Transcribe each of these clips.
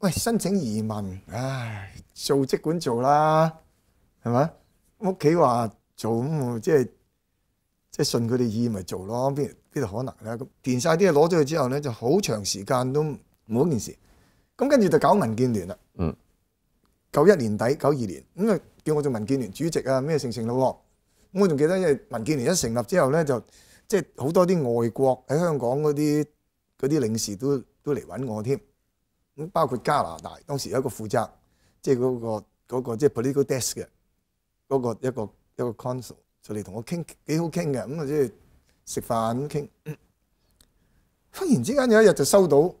喂，申請移民，唉，做即管做啦，系咪？屋企話做咁，即系即系順佢哋意咪做咯？邊邊度可能咧？咁填曬啲嘢攞咗佢之後咧，就好長時間都冇件事。咁跟住就搞民建聯啦。嗯，九一年底九二年，咁啊叫我做民建聯主席啊，咩成成咯？咁我仲記得，因為民建聯一成立之後咧，就即係好多啲外國喺香港嗰啲嗰啲領事都都嚟揾我添。咁包括加拿大，當時有一個負責，即係嗰個嗰個即係 political desk 嘅嗰個一個一個 consul，就嚟同我傾幾好傾嘅，咁啊即係食飯咁傾。忽然之間有一日就收到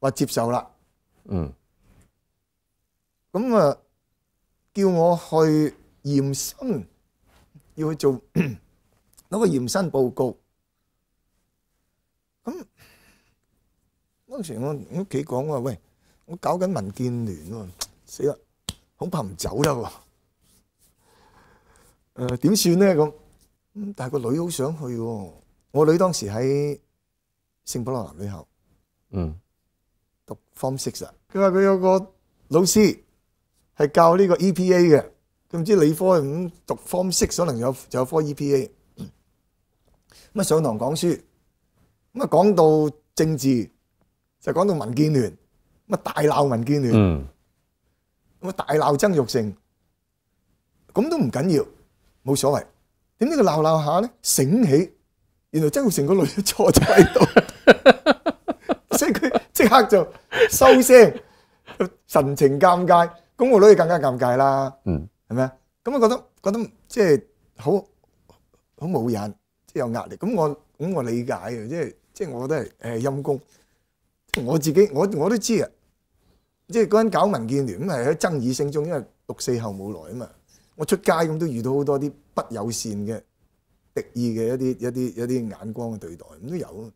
話接受啦，嗯。咁啊叫我去驗身，要去做 攞個驗身報告。当时我屋企讲话喂，我搞紧民建联喎，死啦，恐怕唔走啦喎。诶，点算咧？咁，但系个女好想去，我女当时喺圣保罗学校，嗯，读方 i x 啊。佢话佢有个老师系教呢个 EPA 嘅，佢唔知理科咁读方 x 可能有就有科 EPA。咁啊上堂讲书，咁啊讲到政治。就讲到民建联，咁啊大闹民建联，咁啊大闹曾玉成，咁都唔紧要，冇所谓。点呢佢闹闹下咧，醒起，原来曾玉成个女坐咗喺度，所 以佢即刻就收声，神情尴尬。咁我女更加尴尬啦，系咪啊？咁我觉得觉得即系好，好冇瘾，即系有压力。咁我咁我理解嘅，即系即系我觉得系诶阴公。我自己我我都知啊，即系嗰阵搞民建联咁系喺爭議聲中，因為六四後冇來啊嘛。我出街咁都遇到好多啲不友善嘅敵意嘅一啲一啲一啲眼光嘅對待咁都有。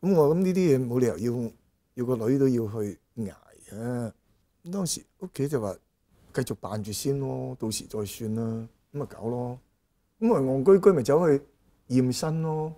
咁我咁呢啲嘢冇理由要要個女都要去挨啊。咁當時屋企就話繼續扮住先咯，到時再算啦。咁咪搞咯。咁咪戇居居咪走去驗身咯。